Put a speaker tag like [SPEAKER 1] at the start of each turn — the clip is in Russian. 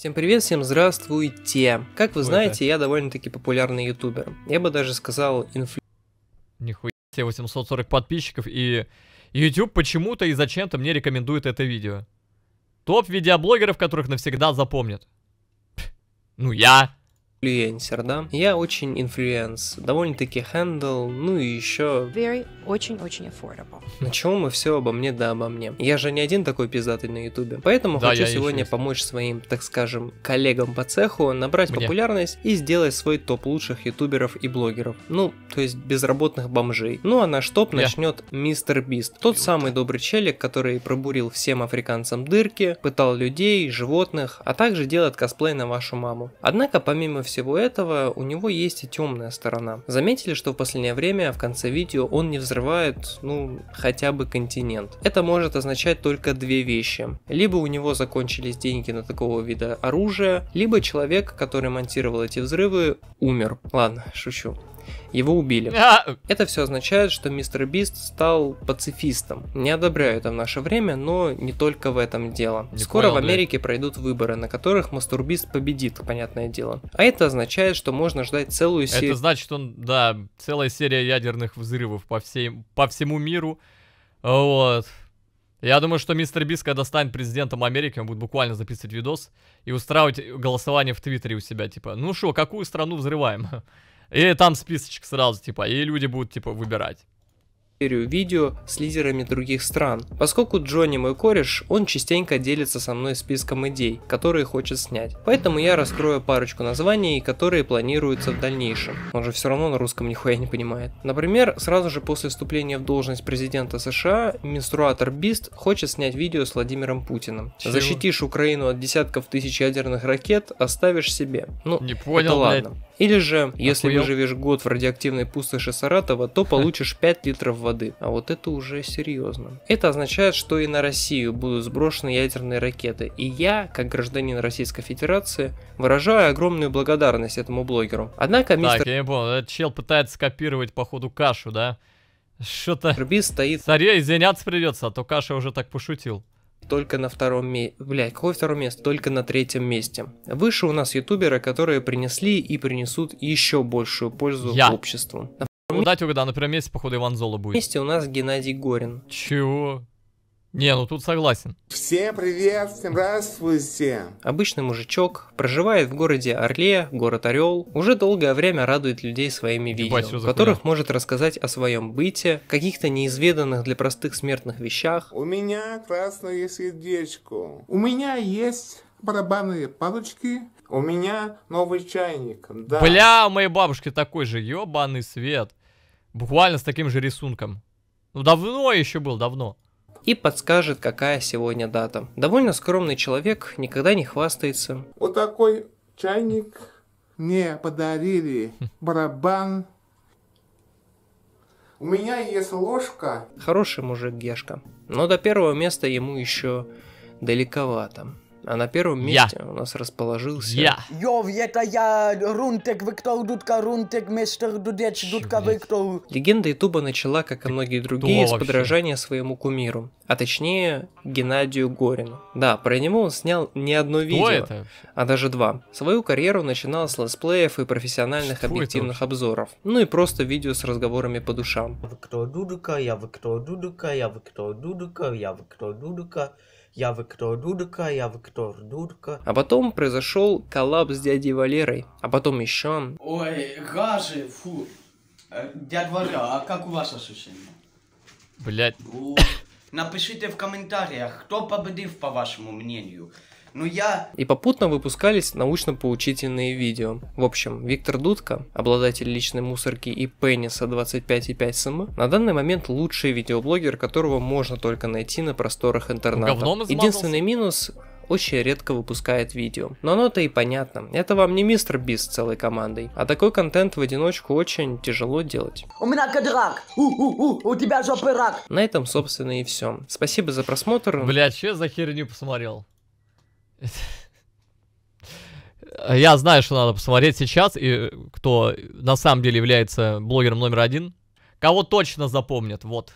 [SPEAKER 1] Всем привет, всем здравствуйте. Как вы Ой, знаете, да. я довольно-таки популярный ютубер. Я бы даже
[SPEAKER 2] сказал инфлю... Нихуя себе, 840 подписчиков и... YouTube почему-то и зачем-то мне рекомендует это видео. Топ видеоблогеров, которых навсегда запомнят.
[SPEAKER 1] Ну я инфлюенсер, да? Я очень инфлюенс, довольно-таки хендл, ну и еще...
[SPEAKER 2] Very, очень-очень affordable.
[SPEAKER 1] На чем мы все обо мне да обо мне? Я же не один такой пиздатый на ютубе, поэтому да, хочу сегодня помочь своим, так скажем, коллегам по цеху набрать мне. популярность и сделать свой топ лучших ютуберов и блогеров. Ну, то есть безработных бомжей. Ну а наш топ начнет Мистер Бист, тот Ют. самый добрый челик, который пробурил всем африканцам дырки, пытал людей, животных, а также делает косплей на вашу маму. Однако, помимо всего этого у него есть и темная сторона. Заметили, что в последнее время в конце видео он не взрывает, ну, хотя бы континент. Это может означать только две вещи. Либо у него закончились деньги на такого вида оружия, либо человек, который монтировал эти взрывы, умер. Ладно, шучу его убили. А! Это все означает, что мистер Бист стал пацифистом. Не одобряю это в наше время, но не только в этом дело. Не Скоро понял, в Америке блядь. пройдут выборы, на которых мастурбист победит, понятное дело. А это означает, что можно ждать целую серию... Это
[SPEAKER 2] значит, он, да, целая серия ядерных взрывов по, всей, по всему миру. Вот. Я думаю, что мистер Бис, когда станет президентом Америки, он будет буквально записывать видос и устраивать голосование в Твиттере у себя, типа, ну что, какую страну взрываем? И там списочек сразу, типа, и люди будут, типа, выбирать серию видео с лидерами других стран.
[SPEAKER 1] Поскольку Джонни мой кореш, он частенько делится со мной списком идей, которые хочет снять. Поэтому я раскрою парочку названий, которые планируются в дальнейшем. Он же все равно на русском нихуя не понимает. Например, сразу же после вступления в должность президента США, менструатор Бист хочет снять видео с Владимиром Путиным. Чего? Защитишь Украину от десятков тысяч ядерных ракет, оставишь себе. Ну, не понял, это ладно. Блядь. Или же, если Охуел. выживешь год в радиоактивной пустоши Саратова, то получишь 5 литров воды. А вот это уже серьезно. Это означает, что и на Россию будут сброшены ядерные ракеты. И я, как гражданин Российской Федерации, выражаю огромную благодарность этому блогеру. Однако мистер... Так,
[SPEAKER 2] я не понял, этот чел пытается копировать, походу, кашу, да? Что-то... Рби стоит... Царь, извиняться придется, а то Каша уже так пошутил
[SPEAKER 1] только на втором месте. Блять, какое второе место? Только на третьем месте. Выше у нас ютуберы, которые принесли и принесут еще большую пользу Я. обществу. На
[SPEAKER 2] Удать угадал, на первом месте, походу, Иван Золо будет. месте у нас Геннадий Горин. Чего? Не, ну тут согласен.
[SPEAKER 1] Всем привет, всем здравствуйте. Обычный мужичок проживает в городе Орле, город Орел, уже долгое время радует людей своими видео, в которых может рассказать о своем быте, каких-то неизведанных для простых смертных вещах. У меня красное сердечко. У
[SPEAKER 2] меня есть
[SPEAKER 1] барабанные палочки. У меня новый чайник. Да. Бля,
[SPEAKER 2] у моей бабушки такой же ебаный свет. Буквально с таким же рисунком. Ну давно еще был, давно
[SPEAKER 1] и подскажет, какая сегодня дата. Довольно скромный человек, никогда не хвастается. Вот такой чайник мне подарили барабан. У меня есть ложка. Хороший мужик Гешка, но до первого места ему еще далековато. А на первом месте я. у нас расположился... Я.
[SPEAKER 2] Йов, это я, Рунтек вы кто Дудка, Рунтек Мистер Дудеч, Дудка вы кто.
[SPEAKER 1] Легенда Ютуба начала, как и многие другие, с подражания своему кумиру. А точнее, Геннадию Горину. Да, про него он снял не одно видео, это? а даже два. Свою карьеру начинал с летсплеев и профессиональных Что объективных обзоров. Ну и просто видео с разговорами по душам. Вы кто Дудука, я вы кто Дудука, я вы кто Дудука, я вы кто Дудука я Виктор Дудка, я Виктор Дудка. А потом произошел коллапс с дядей Валерой, а потом еще...
[SPEAKER 2] Ой, гажи, фу. Э, дядь Валера, а как у вас ощущения?
[SPEAKER 1] Блять. Напишите в комментариях, кто победил, по вашему мнению но ну, я... И попутно выпускались научно-поучительные видео. В общем, Виктор Дудка, обладатель личной мусорки и пениса 25,5 см, на данный момент лучший видеоблогер, которого можно только найти на просторах интернета. Единственный минус очень редко выпускает видео. Но оно-то и понятно. Это вам не мистер Бис с целой командой. А такой контент в одиночку очень тяжело делать.
[SPEAKER 2] У меня кадрак! У, у, у, у тебя жопы рак!
[SPEAKER 1] На этом, собственно, и все.
[SPEAKER 2] Спасибо за просмотр. Бля, что за херню посмотрел? Я знаю, что надо посмотреть сейчас, и кто на самом деле является блогером номер один. Кого точно запомнят, вот.